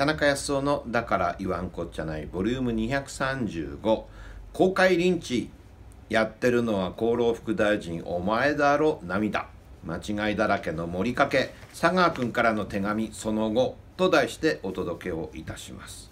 田中康夫の「だから言わんこっちゃない」ボリューム235公開リンチやってるのは厚労副大臣お前だろ涙間違いだらけの盛りかけ佐川君からの手紙その後と題してお届けをいたします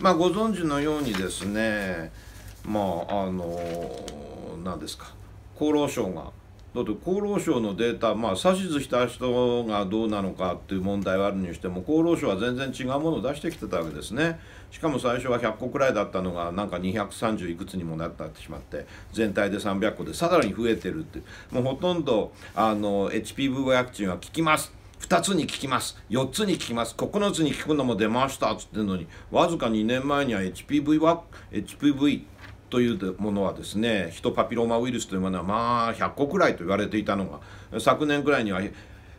まあご存知のようにですねまああの何ですか厚労省がだって厚労省のデータ、まあ、指図した人がどうなのかっていう問題はあるにしても厚労省は全然違うものを出してきてたわけですねしかも最初は100個くらいだったのがなんか230いくつにもなってしまって全体で300個でさらに増えてるってもうほとんどあの HPV ワクチンは効きます2つに効きます4つに効きます9つに効くのも出ましたっつってんのにわずか2年前には HPV は HPV というものはですねヒトパピローマウイルスというものはまあ100個くらいと言われていたのが昨年くらいには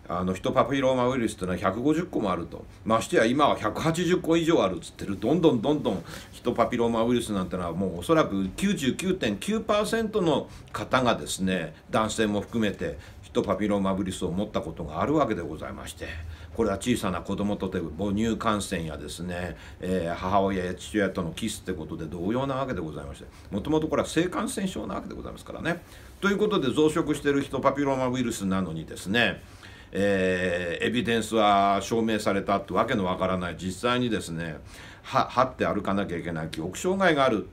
あのヒトパピローマウイルスというのは150個もあるとましてや今は180個以上あるっつってるどんどんどんどんヒトパピローマウイルスなんてのはもうおそらく99.9%の方がですね男性も含めてヒトパピローマウイルスを持ったことがあるわけでございまして。これは小さな子供とて母乳感染やですね、えー、母親や父親とのキスってことで同様なわけでございましてもともとこれは性感染症なわけでございますからね。ということで増殖してる人パピローマウイルスなのにですねえー、エビデンスは証明されたってわけのわからない実際にですねはって歩かなきゃいけない記憶障害がある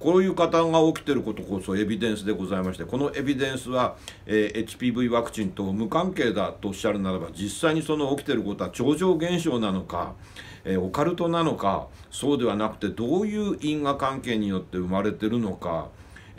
こういう方が起きてることこそエビデンスでございましてこのエビデンスは、えー、HPV ワクチンと無関係だとおっしゃるならば実際にその起きてることは超常現象なのか、えー、オカルトなのかそうではなくてどういう因果関係によって生まれてるのか。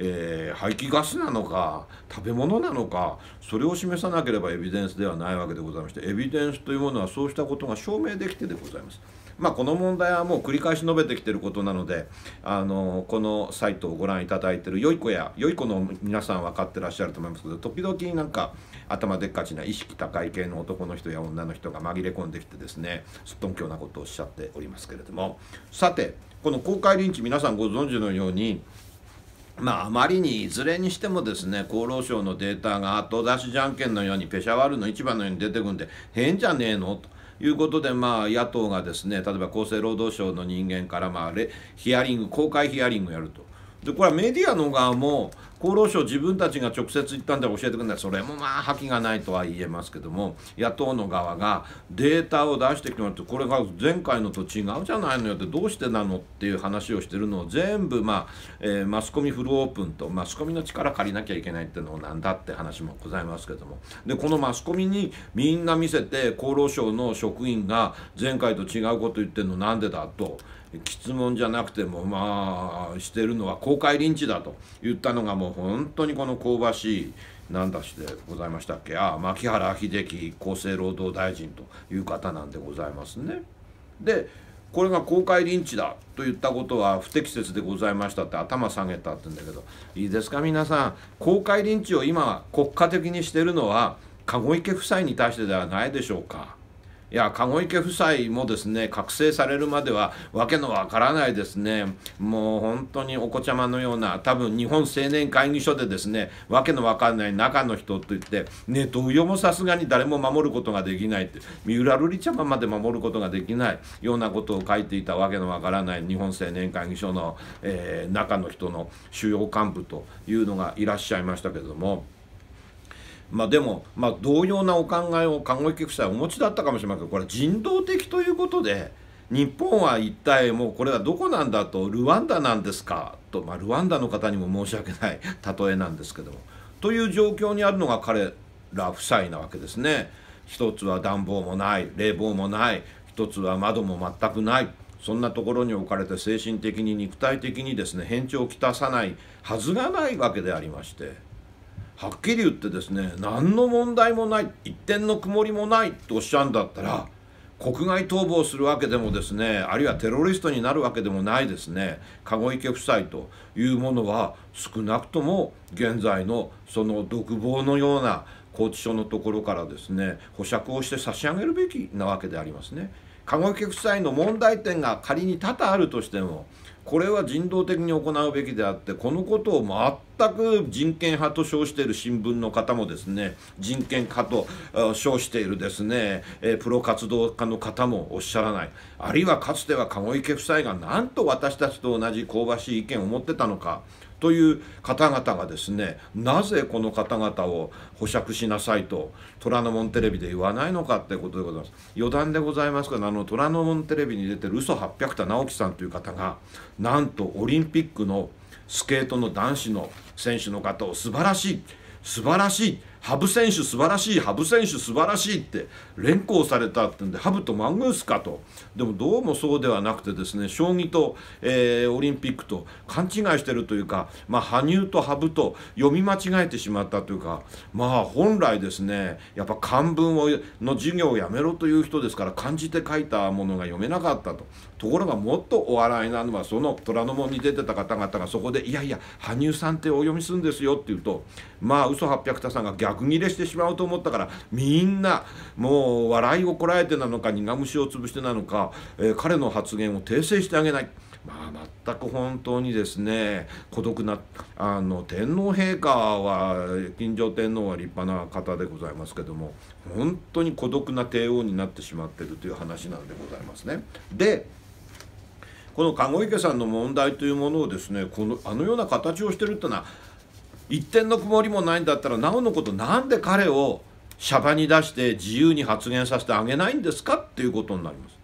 えー、排気ガスなのか食べ物なのかそれを示さなければエビデンスではないわけでございましてエビデンスというものはそうしたことが証明できてでございます。まあ、この問題はもう繰り返し述べてきてることなのであのこのサイトをご覧いただいてる良い子や良い子の皆さん分かってらっしゃると思いますけど時々なんか頭でっかちな意識高い系の男の人や女の人が紛れ込んできてですねすっとんきょうなことをおっしゃっておりますけれどもさてこの公開リンチ皆さんご存知のようにまあ、あまりにいずれにしてもですね厚労省のデータが後出しじゃんけんのようにペシャワールの市場のように出てくんで変じゃねえのということで、まあ、野党がですね例えば厚生労働省の人間から、まあ、ヒアリング公開ヒアリングやると。でこれはメディアの側も厚労省自分たちが直接行ったんで教えてくんないそれもまあ覇気がないとは言えますけども野党の側がデータを出してきてもらってこれが前回のと違うじゃないのよってどうしてなのっていう話をしてるのを全部、まあえー、マスコミフルオープンとマスコミの力借りなきゃいけないってのをなんだって話もございますけどもでこのマスコミにみんな見せて厚労省の職員が前回と違うこと言ってるのなんでだと。質問じゃなくてもまあしてるのは公開リンチだと言ったのがもう本当にこの香ばしい何だしでございましたっけああ牧原秀樹厚生労働大臣という方なんでございますね。でこれが公開リンチだと言ったことは不適切でございましたって頭下げたって言うんだけどいいですか皆さん公開リンチを今国家的にしてるのは籠池夫妻に対してではないでしょうか。いや籠池夫妻もですね覚醒されるまではわけのわからないですねもう本当にお子ちゃまのような多分日本青年会議所でですねわけのわかんない中の人といってネットウヨもさすがに誰も守ることができないって三浦瑠璃ちゃままで守ることができないようなことを書いていたわけのわからない日本青年会議所の、えー、中の人の主要幹部というのがいらっしゃいましたけども。まあ、でも、まあ、同様なお考えを看護育夫妻はお持ちだったかもしれませんがこれ人道的ということで日本は一体もうこれはどこなんだとルワンダなんですかと、まあ、ルワンダの方にも申し訳ない 例えなんですけどもという状況にあるのが彼ら夫妻なわけですね。一つは暖房もない冷房もない一つは窓も全くないそんなところに置かれて精神的に肉体的にですね変調をきたさないはずがないわけでありまして。はっきり言ってですね何の問題もない一点の曇りもないとおっしゃるんだったら国外逃亡するわけでもですねあるいはテロリストになるわけでもないですね籠池夫妻というものは少なくとも現在のその独房のような拘置所のところからですね保釈をして差し上げるべきなわけでありますね。籠池夫妻の問題点が仮に多々あるとしてもこれは人道的に行うべきであってこのことを全く人権派と称している新聞の方もですね人権派と称しているですねプロ活動家の方もおっしゃらないあるいはかつては籠池夫妻がなんと私たちと同じ香ばしい意見を持ってたのかという方々がですねなぜこの方々を保釈しなさいと虎ノ門テレビで言わないのかってことでございます余談でございますがあの虎ノ門テレビに出てる嘘800田直樹さんという方がなんとオリンピックのスケートの男子の選手の方を素晴らしい素晴らしい羽生選手素晴らしい羽生選手素晴らしいって連行されたってんで羽生とマングースかとでもどうもそうではなくてですね将棋と、えー、オリンピックと勘違いしてるというか、まあ、羽生と羽生と読み間違えてしまったというかまあ本来ですねやっぱ漢文をの授業をやめろという人ですから漢字で書いたものが読めなかったとところがもっとお笑いなのはその虎ノ門に出てた方々がそこで「いやいや羽生さんってお読みするんですよ」って言うとまあ嘘八百田さんが逆逆ギレしてしまうと思ったからみんなもう笑いをこらえてなのか苦虫を潰してなのか、えー、彼の発言を訂正してあげない。まあ、全く本当にですね孤独なあの天皇陛下は金城天皇は立派な方でございますけども本当に孤独な帝王になってしまってるという話なんでございますね。でこの籠池さんの問題というものをですねこのあのような形をしてるっていうのは一点の曇りもないんだったらなおのことなんで彼をシャバに出して自由に発言させてあげないんですかっていうことになります。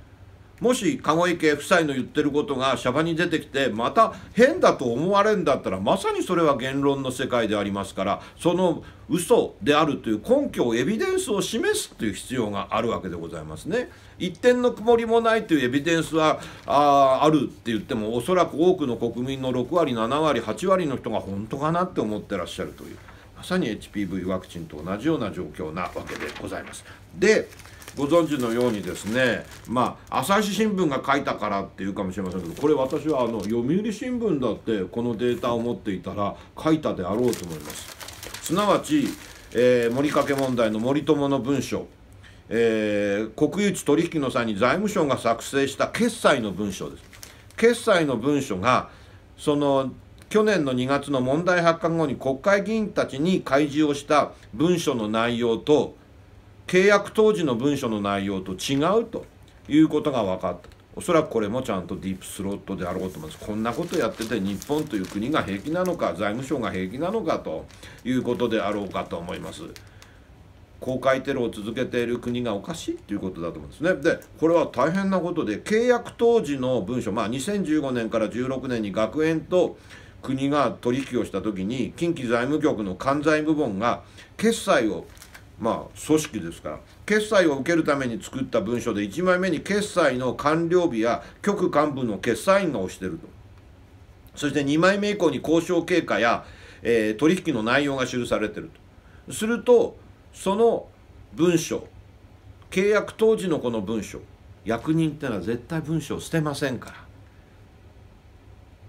もし籠池夫妻の言ってることがシャバに出てきてまた変だと思われるんだったらまさにそれは言論の世界でありますからその嘘であるという根拠をエビデンスを示すという必要があるわけでございますね。一点の曇りもないというエビデンスはああるって言ってもおそらく多くの国民の6割7割8割の人が本当かなって思ってらっしゃるというまさに HPV ワクチンと同じような状況なわけでございます。でご存知のようにですねまあ朝日新聞が書いたからっていうかもしれませんけどこれ私はあの読売新聞だってこのデータを持っていたら書いたであろうと思います。すなわち、えー、森掛問題の森友の文書えー、国有地取引の際に財務省が作成した決済の文書です決済の文書がその去年の2月の問題発覚後に国会議員たちに開示をした文書の内容と契約当時の文書の内容と違うということが分かったおそらくこれもちゃんとディープスロットであろうと思いますこんなことやってて日本という国が平気なのか財務省が平気なのかということであろうかと思います公開テロを続けている国がおかしいということだと思うんですねでこれは大変なことで契約当時の文書まあ2015年から16年に学園と国が取引をした時に近畿財務局の管財部門が決済をまあ、組織ですから決済を受けるために作った文書で1枚目に決済の完了日や局幹部の決裁員が押してるとそして2枚目以降に交渉経過や、えー、取引の内容が記されてるとするとその文書契約当時のこの文書役人ってのは絶対文書を捨てませんから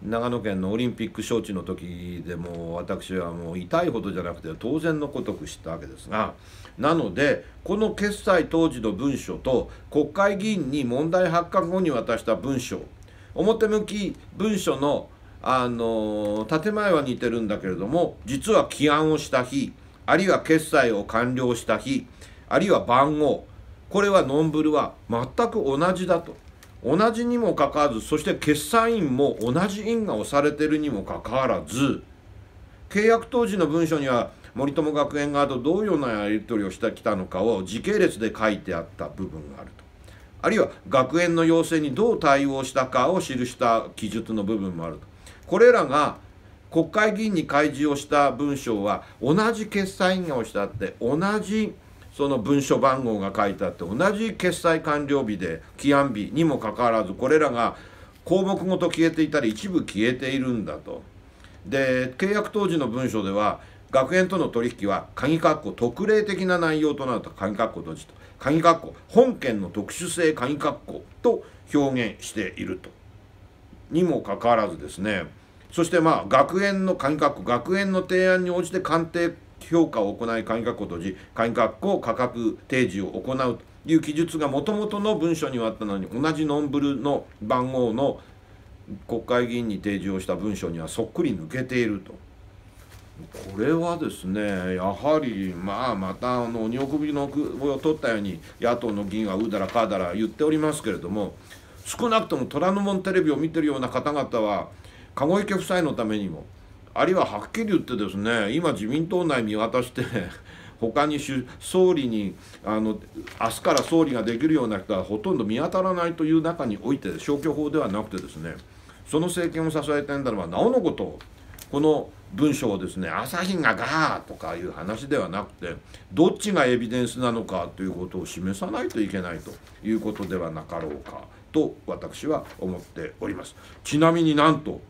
長野県のオリンピック招致の時でも私はもう痛いほどじゃなくて当然のごとく知ったわけですがなのでこの決裁当時の文書と国会議員に問題発覚後に渡した文書表向き文書のあの建前は似てるんだけれども実は起案をした日あるいは決済を完了した日あるいは番号これはノンブルは全く同じだと。同じにもかかわらずそして決算印も同じ印が押されてるにもかかわらず契約当時の文書には森友学園側とどういうようなやり取りをしてきたのかを時系列で書いてあった部分があるとあるいは学園の要請にどう対応したかを記した記述の部分もあるとこれらが国会議員に開示をした文章は同じ決裁印が押してあって同じその文書番号が書いてあって同じ決済完了日で起案日にもかかわらずこれらが項目ごと消えていたり一部消えているんだと。で契約当時の文書では学園との取引は鍵括弧特例的な内容となると鍵括弧閉じと鍵括弧本件の特殊性鍵括弧と表現しているとにもかかわらずですねそしてまあ学園の鍵括弧学園の提案に応じて鑑定評価を行い会員学校閉じ会員学校価格提示を行うという記述がもともとの文書にはあったのに同じノンブルの番号の国会議員に提示をした文書にはそっくり抜けていると。これはですねやはり、まあ、またあの鬼おくびの首を取ったように野党の議員はうだらかだら言っておりますけれども少なくとも虎ノ門テレビを見てるような方々は籠池夫妻のためにもあるいははっきり言ってですね今自民党内見渡して 他に総理にあの明日から総理ができるような人はほとんど見当たらないという中において消去法ではなくてですねその政権を支えているのは、なおのことこの文章をですね朝日がガーとかいう話ではなくてどっちがエビデンスなのかということを示さないといけないということではなかろうかと私は思っております。ちなみになんと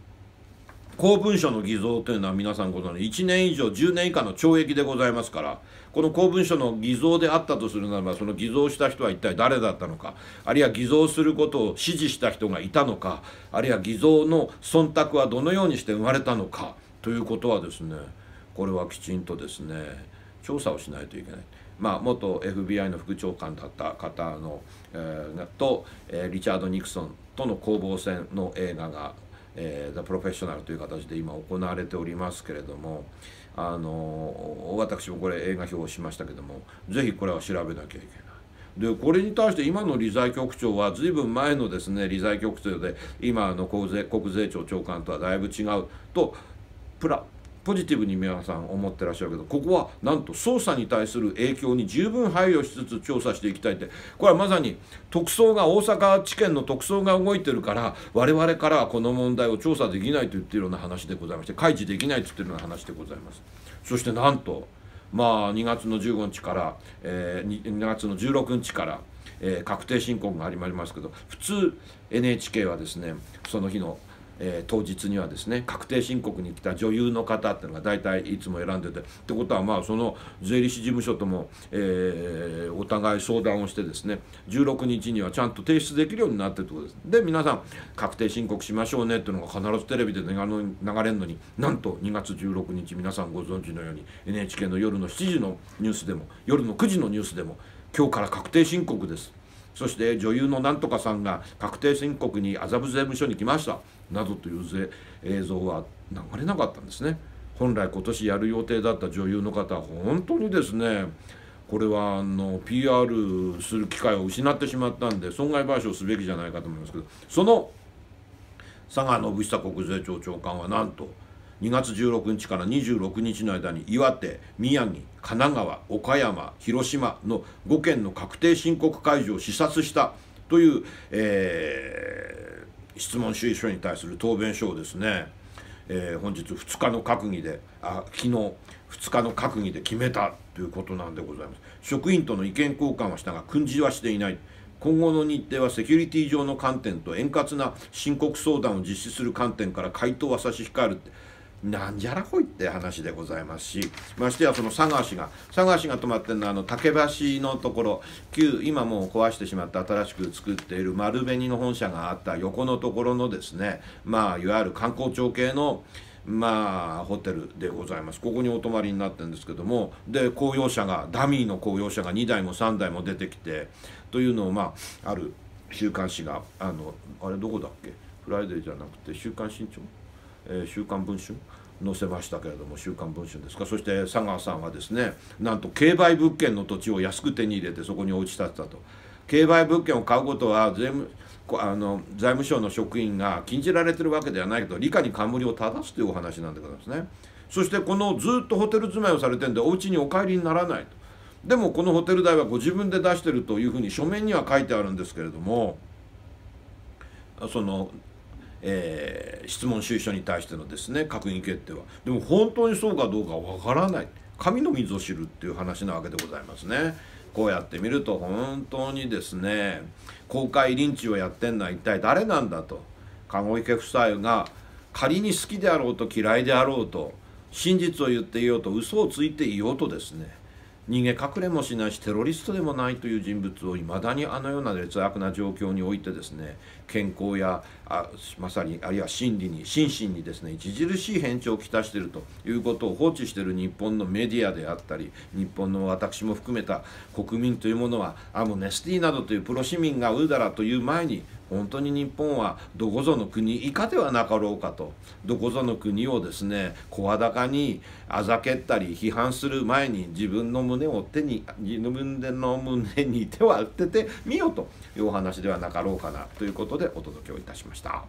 公文書の偽造というのは皆さんご存知1年以上10年以下の懲役でございますからこの公文書の偽造であったとするならばその偽造した人は一体誰だったのかあるいは偽造することを指示した人がいたのかあるいは偽造の忖度はどのようにして生まれたのかということはですねこれはきちんとですね調査をしないといけない。まあ、元 FBI の副長官だった方の、えー、と、えー、リチャード・ニクソンとの攻防戦の映画がえー、プロフェッショナルという形で今行われておりますけれどもあの私もこれ映画表をしましたけども是非これは調べなきゃいけない。でこれに対して今の理財局長は随分前のですね理財局長で今の国税国税庁長官とはだいぶ違うとプラポジティブに皆さん思ってらっしゃるけどここはなんと捜査に対する影響に十分配慮しつつ調査していきたいってこれはまさに特捜が大阪地検の特捜が動いてるから我々からはこの問題を調査できないと言ってるような話でございまして開示できないと言ってるような話でございます。そしてなんとまあ、2月の15日から、えー、2月の16日から、えー、確定申告が始まりますけど普通 NHK はですねその日のえー、当日にはですね確定申告に来た女優の方っていうのが大体いつも選んでてってことはまあその税理士事務所とも、えー、お互い相談をしてですね16日にはちゃんと提出できるようになってるってことです。で皆さん確定申告しましょうねっていうのが必ずテレビで流れるのになんと2月16日皆さんご存知のように NHK の夜の7時のニュースでも夜の9時のニュースでも今日から確定申告ですそして女優のなんとかさんが確定申告に麻布税務署に来ましたなどという映像は流れなかったんですね本来今年やる予定だった女優の方本当にですねこれはあの PR する機会を失ってしまったんで損害賠償すべきじゃないかと思いますけどその佐賀信久国税庁長官はなんと2月16日から26日の間に岩手宮城神奈川岡山広島の5県の確定申告解除を視察したという、えー、質問主意書に対する答弁書をですね、えー、本日2日の閣議であ昨日2日の閣議で決めたということなんでございます職員との意見交換はしたが訓示はしていない今後の日程はセキュリティ上の観点と円滑な申告相談を実施する観点から回答は差し控えるってなんじゃらこいって話でございますしましてやその佐川氏が佐川氏が泊まってるのはあの竹橋のところ旧今もう壊してしまった新しく作っている丸紅の本社があった横のところのですねまあいわゆる観光庁系のまあ、ホテルでございます。ここにお泊まりになってるんですけども、で、公用車が、ダミーの公用車が2台も3台も出てきて、というのを、まあ、ある週刊誌が、あの、あれどこだっけフライデーじゃなくて、週刊新潮えー、週刊文春載せましたけれども「週刊文春」ですかそして佐川さんはですねなんと競売物件の土地を安く手に入れてそこに落ち立てたと競売物件を買うことは税務あの財務省の職員が禁じられてるわけではないけど理科に冠を正すというお話なんでございますねそしてこのずっとホテル住まいをされてんでお家にお帰りにならないとでもこのホテル代はご自分で出してるというふうに書面には書いてあるんですけれどもそのえー、質問収書に対してのですね閣議決定はでも本当にそうかどうかわからない神の水を知るっていう話なわけでございますねこうやって見ると本当にですね公開臨時をやってんのは一体誰なんだと籠池夫妻が仮に好きであろうと嫌いであろうと真実を言っていようと嘘をついていようとですね逃げ隠れもしないしテロリストでもないという人物をいまだにあのような劣悪な状況においてですね健康やあまさにあるいは心理に心身にですね著しい変調をきたしているということを放置している日本のメディアであったり日本の私も含めた国民というものはアムネスティなどというプロ市民がうだらという前に本当に日本はどこぞの国以下ではなかろうかとどこぞの国をですね声高にあざけったり批判する前に自分の胸を手に自分の胸に手を当ててみよというお話ではなかろうかなということでお届けをいたしました。